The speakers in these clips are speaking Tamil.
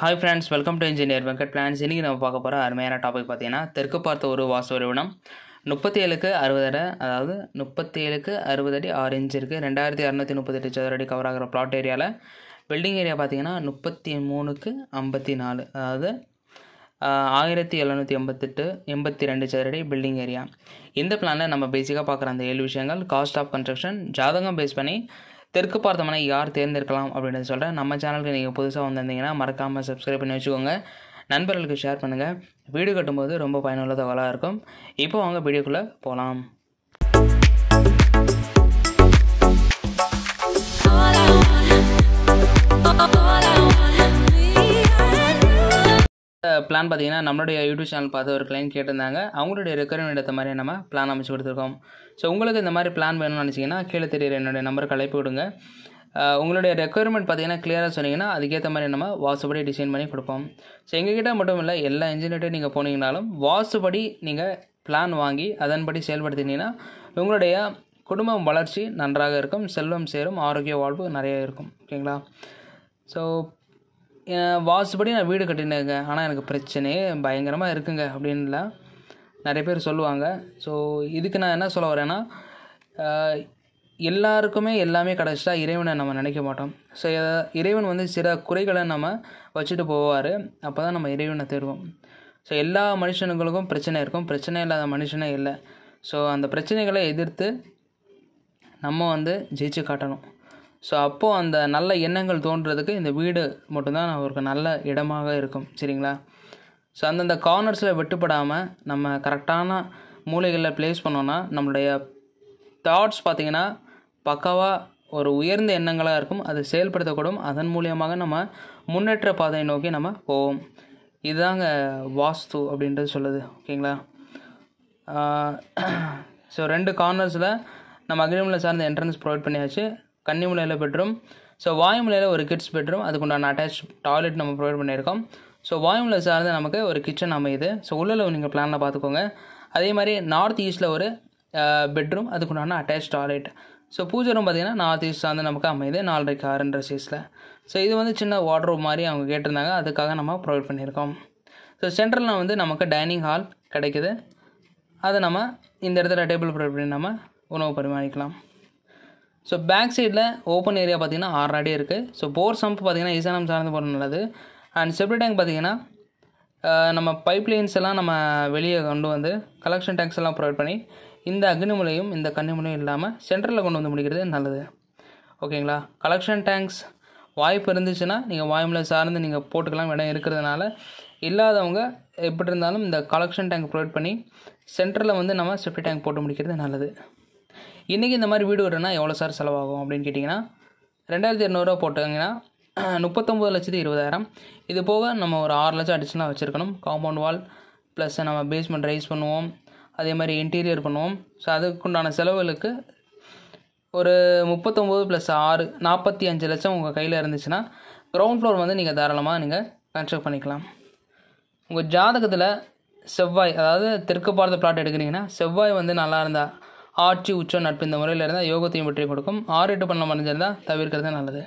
hi friends welcome to engineer Venkat plans இன்றைக்கி நம்ம பார்க்க போகிற அருமையான டாபிக் பார்த்தீங்கன்னா தெற்கு பார்த்த ஒரு வாச நிறுவனம் முப்பத்தி ஏழுக்கு அறுபது அடை அதாவது முப்பத்தி ஏழுக்கு அறுபது அடி ஆறு இன்ச் இருக்குது ரெண்டாயிரத்தி அறநூற்றி முப்பத்தெட்டு சதுர அடி கவர் ஆகிற பிளாட் ஏரியாவில் பில்டிங் ஏரியா பார்த்தீங்கன்னா முப்பத்தி மூணுக்கு ஐம்பத்தி நாலு அதாவது ஆயிரத்தி எழுநூற்றி எண்பத்தெட்டு எண்பத்தி ரெண்டு சதுரடி பில்டிங் ஏரியா இந்த பிளானில் நம்ம பேசிக்காக பார்க்குற அந்த ஏழு விஷயங்கள் காஸ்ட் ஆஃப் கன்ஸ்ட்ரக்ஷன் ஜாதகம் பேஸ் பண்ணி தெற்கு பார்த்தமனை யார் தேர்ந்தெடுக்கலாம் அப்படின்னு சொல்கிறேன் நம்ம சேனலுக்கு நீங்கள் புதுசாக வந்திருந்தீங்கன்னா மறக்காமல் சப்ஸ்கிரைப் பண்ணி வச்சுக்கோங்க நண்பர்களுக்கு ஷேர் பண்ணுங்கள் வீடு கட்டும்போது ரொம்ப பயனுள்ள தகவலாக இருக்கும் இப்போ அவங்க வீடியோக்குள்ளே போகலாம் பிளான் பார்த்தீங்கன்னா நம்மளுடைய யூடியூப் சேனல் பார்த்து ஒரு கிளைண்ட் கேட்டிருந்தாங்க அவங்களுடைய ரெக்கரிங் எடுத்த மாதிரி நம்ம பிளான் அமைச்சு கொடுத்துருக்கோம் ஸோ உங்களுக்கு இந்த மாதிரி பிளான் வேணும்னு நினச்சிங்கன்னா கீழே தெரியுற என்னுடைய நம்பருக்கு அழைப்பு விடுங்க உங்களுடைய ரெக்குயர்மெண்ட் பார்த்தீங்கன்னா கிளியராக சொன்னீங்கன்னா அதுக்கேற்ற மாதிரி நம்ம வாசுபடி டிசைன் பண்ணி கொடுப்போம் ஸோ எங்ககிட்ட மட்டும் இல்லை எல்லா இன்ஜினியர்ட்டையும் நீங்கள் போனீங்கனாலும் வாசுபடி நீங்கள் பிளான் வாங்கி அதன்படி செயல்படுத்தினீங்கன்னா உங்களுடைய குடும்பம் வளர்ச்சி நன்றாக இருக்கும் செல்வம் சேரும் ஆரோக்கிய வாழ்வு நிறைய இருக்கும் ஓகேங்களா ஸோ வாசுபடி நான் வீடு கட்டினேங்க ஆனால் எனக்கு பிரச்சனையே பயங்கரமாக இருக்குங்க அப்படின்லாம் நிறைய பேர் சொல்லுவாங்க ஸோ இதுக்கு நான் என்ன சொல்ல வரேன்னா எல்லாருக்குமே எல்லாமே கிடச்சிட்டா இறைவனை நம்ம நினைக்க மாட்டோம் ஸோ இறைவன் வந்து சில குறைகளை நம்ம வச்சுட்டு போவார் அப்போ தான் நம்ம இறைவனை தேடுவோம் ஸோ எல்லா மனுஷனுங்களுக்கும் பிரச்சனை இருக்கும் பிரச்சனை இல்லாத மனுஷனே இல்லை ஸோ அந்த பிரச்சனைகளை எதிர்த்து நம்ம வந்து ஜெயிச்சு காட்டணும் ஸோ அப்போது அந்த நல்ல எண்ணங்கள் தோன்றதுக்கு இந்த வீடு மட்டும்தான் அவருக்கு நல்ல இடமாக இருக்கும் சரிங்களா ஸோ அந்தந்த கார்னர்ஸில் வெட்டுப்படாமல் நம்ம கரெக்டான மூலைகளில் ப்ளேஸ் பண்ணோன்னா நம்மளுடைய தாட்ஸ் பார்த்திங்கன்னா பக்காவாக ஒரு உயர்ந்த எண்ணங்களாக இருக்கும் அது செயல்படுத்தக்கூடும் அதன் மூலியமாக நம்ம முன்னேற்ற பாதையை நோக்கி நம்ம போவோம் இதுதாங்க வாஸ்து அப்படின்றது சொல்லுது ஓகேங்களா ஸோ ரெண்டு கார்னர்ஸில் நம்ம அக்ரிமெண்ட்டில் சார்ந்த என்ட்ரன்ஸ் ப்ரொவைட் பண்ணியாச்சு மூலையில் பெட்ரூம் ஸோ வாயுமலையில் ஒரு கிட்ஸ் பெட்ரூம் அதுக்குண்டான அட்டாச் டாய்லெட் நம்ம ப்ரொவைட் பண்ணியிருக்கோம் ஸோ வால்யூமில் சார்ந்து நமக்கு ஒரு கிச்சன் அமையுது ஸோ உள்ள நீங்கள் பிளானில் பார்த்துக்கோங்க அதே மாதிரி நார்த் ஈஸ்ட்டில் ஒரு பெட்ரூம் அதுக்குண்டான அட்டாச் டாய்லெட் ஸோ பூஜை ரூம் பார்த்திங்கன்னா நார்த் ஈஸ்ட் சார்ந்து நமக்கு அமையுது நாலரைக்கு ஆறுன்ற சைஸில் ஸோ இது வந்து சின்ன ரூம் மாதிரி அவங்க கேட்டிருந்தாங்க அதுக்காக நம்ம ப்ரொவைட் பண்ணியிருக்கோம் ஸோ சென்ட்ரலில் வந்து நமக்கு டைனிங் ஹால் கிடைக்குது அதை நம்ம இந்த இடத்துல டேபிள் ப்ரொவைட் பண்ணி நம்ம உணவு பரிமாறிக்கலாம் ஸோ பேக் சைடில் ஓப்பன் ஏரியா பார்த்திங்கன்னா ஆறு அடி இருக்குது ஸோ போர் சம்ப் பார்த்திங்கன்னா ஈசானம் சார்ந்து போகிறது நல்லது அண்ட் செப்டி டேங்க் பார்த்திங்கன்னா நம்ம பைப்லைன்ஸ் எல்லாம் நம்ம வெளியே கொண்டு வந்து கலெக்ஷன் டேங்க்ஸ் எல்லாம் ப்ரொவைட் பண்ணி இந்த அக்னிமலையும் இந்த கன்னிமலையும் இல்லாமல் சென்ட்ரலில் கொண்டு வந்து முடிக்கிறது நல்லது ஓகேங்களா கலெக்ஷன் டேங்க்ஸ் வாய்ப்பு இருந்துச்சுன்னா நீங்கள் வாய்மில் சார்ந்து நீங்கள் போட்டுக்கலாம் இடம் இருக்கிறதுனால இல்லாதவங்க எப்படி இருந்தாலும் இந்த கலெக்ஷன் டேங்க் ப்ரொவைட் பண்ணி சென்டரில் வந்து நம்ம செப்டி டேங்க் போட்டு முடிக்கிறது நல்லது இன்றைக்கி இந்த மாதிரி வீடு வருன்னா எவ்வளோ சார் செலவாகும் அப்படின்னு கேட்டிங்கன்னா ரெண்டாயிரத்தி இரநூறுவா போட்டாங்கன்னா முப்பத்தொம்பது லட்சத்து இருபதாயிரம் இது போக நம்ம ஒரு ஆறு லட்சம் அடிஷனலாக வச்சுருக்கணும் காம்பவுண்ட் வால் ப்ளஸ் நம்ம பேஸ்மெண்ட் ரைஸ் பண்ணுவோம் அதே மாதிரி இன்டீரியர் பண்ணுவோம் ஸோ அதுக்குண்டான செலவுகளுக்கு ஒரு முப்பத்தொம்போது ப்ளஸ் ஆறு நாற்பத்தி அஞ்சு லட்சம் உங்கள் கையில் இருந்துச்சுன்னா க்ரௌண்ட் ஃப்ளோர் வந்து நீங்கள் தாராளமாக நீங்கள் கன்ஸ்ட்ரக்ட் பண்ணிக்கலாம் உங்கள் ஜாதகத்தில் செவ்வாய் அதாவது தெற்கு பார்த்த பிளாட் எடுக்கிறீங்கன்னா செவ்வாய் வந்து நல்லா இருந்தால் ஆட்சி உச்சம் நட்பு இந்த முறையில் இருந்தால் யோகத்தையும் பற்றி கொடுக்கும் ஆறு எட்டு பண்ண முடிஞ்சிருந்தால் தவிர்க்கிறது நல்லது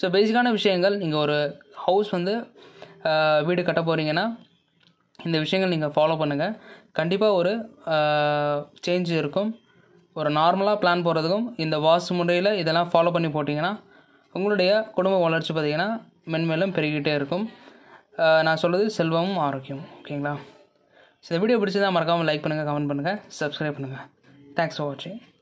ஸோ பேசிக்கான விஷயங்கள் நீங்கள் ஒரு ஹவுஸ் வந்து வீடு கட்ட போகிறீங்கன்னா இந்த விஷயங்கள் நீங்கள் ஃபாலோ பண்ணுங்கள் கண்டிப்பாக ஒரு சேஞ்ச் இருக்கும் ஒரு நார்மலாக பிளான் போகிறதுக்கும் இந்த வாசு முறையில் இதெல்லாம் ஃபாலோ பண்ணி போட்டிங்கன்னா உங்களுடைய குடும்ப வளர்ச்சி பார்த்திங்கன்னா மென்மேலும் பெருகிட்டே இருக்கும் நான் சொல்கிறது செல்வமும் ஆரோக்கியம் ஓகேங்களா இந்த வீடியோ தான் மறக்காமல் லைக் பண்ணுங்கள் கமெண்ட் பண்ணுங்கள் சப்ஸ்கிரைப் பண்ணுங்கள் தேங்க்ஸ் ஃபார் வாட்சிங்